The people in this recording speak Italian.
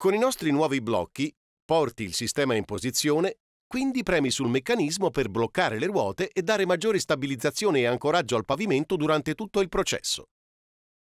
Con i nostri nuovi blocchi porti il sistema in posizione, quindi premi sul meccanismo per bloccare le ruote e dare maggiore stabilizzazione e ancoraggio al pavimento durante tutto il processo.